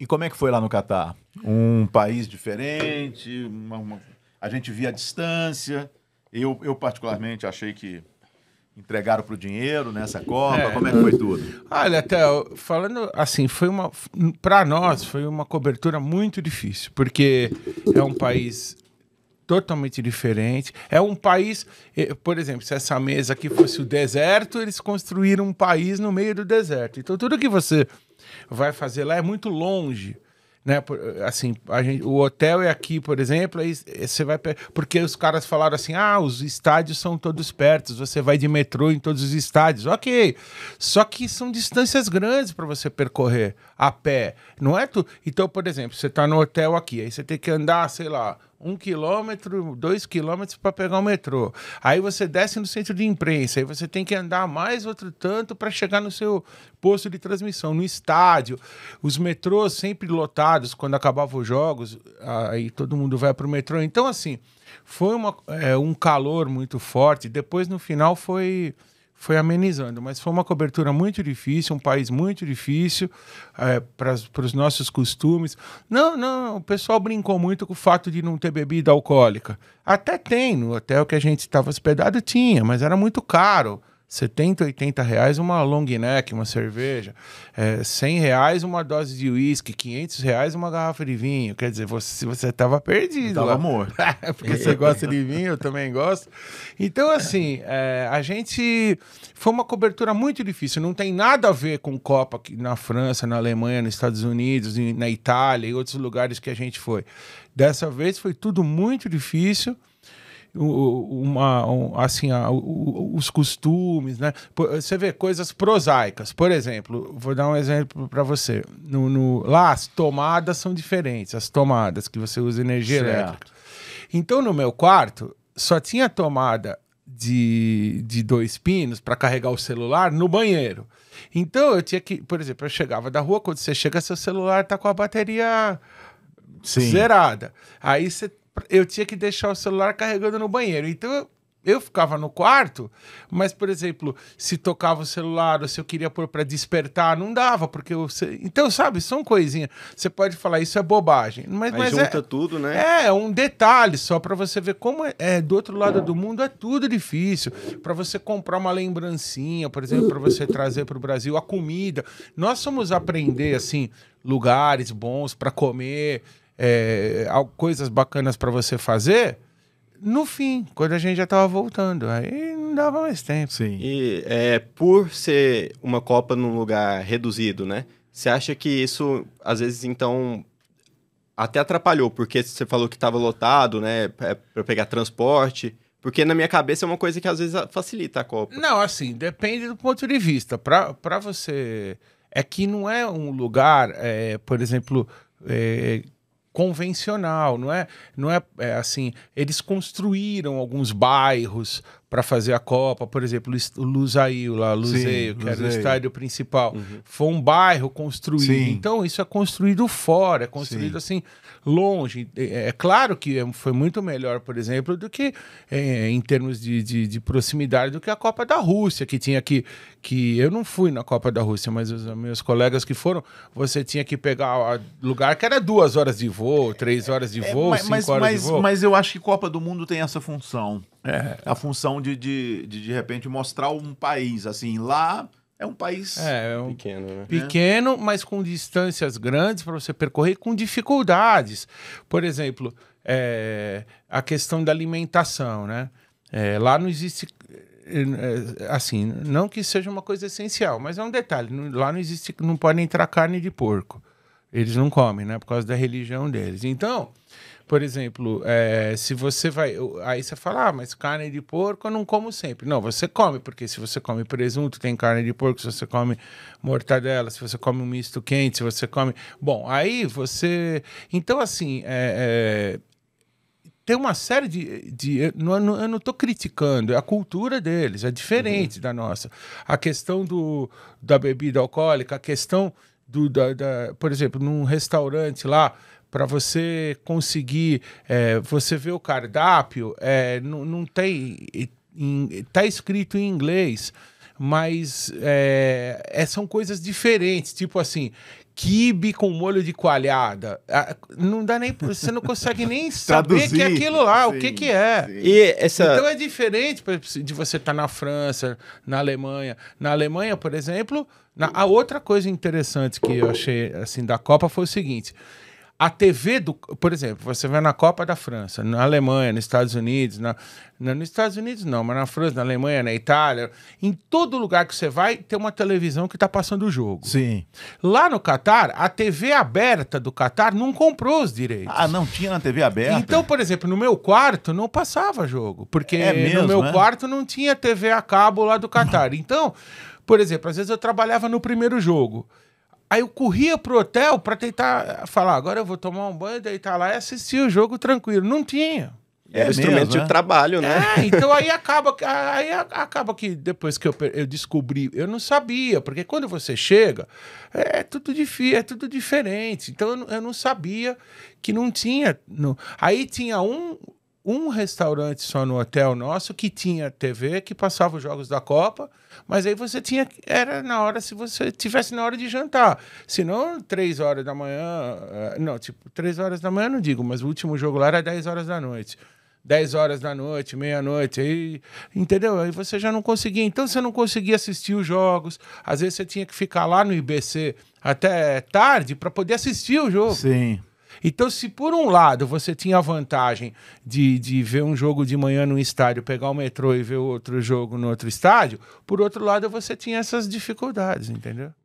E como é que foi lá no Catar? Um país diferente, uma, uma... a gente via a distância. Eu, eu particularmente achei que entregaram para o dinheiro nessa Copa? É. Como é que foi tudo? Olha, até falando assim, foi uma para nós foi uma cobertura muito difícil, porque é um país totalmente diferente. É um país, eh, por exemplo, se essa mesa aqui fosse o deserto, eles construíram um país no meio do deserto. Então tudo que você vai fazer lá é muito longe. Né? Assim, gente, o hotel é aqui, por exemplo, aí é, você vai. Porque os caras falaram assim: ah, os estádios são todos perto, você vai de metrô em todos os estádios. Ok. Só que são distâncias grandes para você percorrer a pé. Não é tu. Então, por exemplo, você está no hotel aqui, aí você tem que andar, sei lá, um quilômetro, dois quilômetros para pegar o metrô. Aí você desce no centro de imprensa, aí você tem que andar mais outro tanto para chegar no seu posto de transmissão, no estádio. Os metrôs sempre lotados quando acabavam os jogos, aí todo mundo vai para o metrô. Então, assim, foi uma, é, um calor muito forte. Depois, no final, foi foi amenizando, mas foi uma cobertura muito difícil, um país muito difícil é, eh, para os nossos costumes. Não, não, o pessoal brincou muito com o fato de não ter bebida alcoólica. Até tem, no hotel que a gente estava hospedado tinha, mas era muito caro. 70, 80 reais uma long neck, uma cerveja, é, 100 reais uma dose de uísque, 500 reais uma garrafa de vinho. Quer dizer, você, você tava perdido. Tava amor. É, porque você gosta de vinho, eu também gosto. Então, assim, é, a gente... Foi uma cobertura muito difícil. Não tem nada a ver com Copa na França, na Alemanha, nos Estados Unidos, na Itália e outros lugares que a gente foi. Dessa vez foi tudo muito difícil uma, um, assim, a, o, os costumes, né? Você vê coisas prosaicas. Por exemplo, vou dar um exemplo para você. No, no, lá as tomadas são diferentes, as tomadas que você usa energia certo. elétrica. Então, no meu quarto, só tinha tomada de, de dois pinos para carregar o celular no banheiro. Então eu tinha que, por exemplo, eu chegava da rua, quando você chega, seu celular tá com a bateria Sim. zerada. Aí você eu tinha que deixar o celular carregando no banheiro. Então eu ficava no quarto, mas, por exemplo, se tocava o celular ou se eu queria pôr para despertar, não dava, porque você Então, sabe, são coisinhas. Você pode falar, isso é bobagem. Mas, mas junta é, tudo, né? É, é um detalhe só para você ver como é, é, Do outro lado do mundo é tudo difícil. Para você comprar uma lembrancinha, por exemplo, para você trazer para o Brasil a comida. Nós somos aprender, assim, lugares bons para comer é, coisas bacanas para você fazer no fim, quando a gente já estava voltando. Aí não dava mais tempo. Sim. E é, por ser uma Copa num lugar reduzido, né? Você acha que isso, às vezes, então, até atrapalhou? Porque você falou que estava lotado, né? É, para pegar transporte. Porque na minha cabeça é uma coisa que às vezes facilita a Copa. Não, assim, depende do ponto de vista. Para você. É que não é um lugar, é, por exemplo, é, convencional, não é, não é, é assim. Eles construíram alguns bairros para fazer a Copa, por exemplo, o Lusail lá, Luseio, Sim, que era o estádio principal, uhum. foi um bairro construído. Sim. Então isso é construído fora, é construído Sim. assim longe. É, é, é claro que é, foi muito melhor, por exemplo, do que é, em termos de, de, de, proximidade do que a Copa da Rússia, que tinha que que eu não fui na Copa da Rússia, mas os meus colegas que foram, você tinha que pegar lugar que era duas horas de voo, três horas de voo, é, mas, cinco horas mas, de voo. Mas eu acho que Copa do Mundo tem essa função. É. A função de, de, de, de repente, mostrar um país, assim, lá é um país é, é um pequeno, né? pequeno, mas com distâncias grandes para você percorrer, com dificuldades. Por exemplo, é, a questão da alimentação, né? É, lá não existe é, assim, não que seja uma coisa essencial, mas é um detalhe. Lá não existe, não pode entrar carne de porco. Eles não comem, né? Por causa da religião deles. Então, por exemplo, é, se você vai. Aí você fala, ah, mas carne de porco eu não como sempre. Não, você come, porque se você come presunto, tem carne de porco, se você come mortadela, se você come um misto quente, se você come. Bom, aí você. Então, assim. É, é tem uma série de. de eu não estou criticando, é a cultura deles, é diferente uhum. da nossa. A questão do, da bebida alcoólica, a questão do. Da, da, por exemplo, num restaurante lá, para você conseguir, é, você vê o cardápio, é, não, não tem, está escrito em inglês, mas é, é, são coisas diferentes, tipo assim, quibe com molho de coalhada, ah, não dá nem, você não consegue nem saber que é aquilo lá, sim, o que que é. Essa... Então é diferente de você estar tá na França, na Alemanha, na Alemanha, por exemplo, na, a outra coisa interessante que eu achei assim da Copa foi o seguinte. A TV do. Por exemplo, você vai na Copa da França, na Alemanha, nos Estados Unidos, na, na, nos Estados Unidos não, mas na França, na Alemanha, na Itália, em todo lugar que você vai, tem uma televisão que está passando o jogo. Sim. Lá no Catar, a TV aberta do Catar não comprou os direitos. Ah, não tinha na TV aberta? Então, por exemplo, no meu quarto não passava jogo, porque é mesmo, no meu né? quarto não tinha TV a cabo lá do Catar. Então, por exemplo, às vezes eu trabalhava no primeiro jogo. Aí eu corria pro hotel para tentar falar, agora eu vou tomar um banho, deitar tá lá e assistir o jogo tranquilo. Não tinha. É, é o instrumento mesmo, de né? trabalho, né? É, então aí acaba, aí acaba que depois que eu, eu descobri, eu não sabia, porque quando você chega, é, é tudo, difícil, é tudo diferente. Então eu, eu não sabia que não tinha. Não. Aí tinha um, um restaurante só no hotel nosso que tinha TV, que passava os jogos da Copa, mas aí você tinha. Era na hora, se você tivesse na hora de jantar. Se não, três horas da manhã. Eh, não, tipo, três horas da manhã não digo, mas o último jogo lá era 10 horas da noite. 10 horas da noite, meia-noite, aí, entendeu? Aí você já não conseguia. Então você não conseguia assistir os jogos. Às vezes você tinha que ficar lá no IBC até tarde para poder assistir o jogo. Sim. Então, se por um lado você tinha a vantagem de, de ver um jogo de manhã num estádio, pegar o metrô e ver outro jogo no outro estádio, por outro lado você tinha essas dificuldades, entendeu?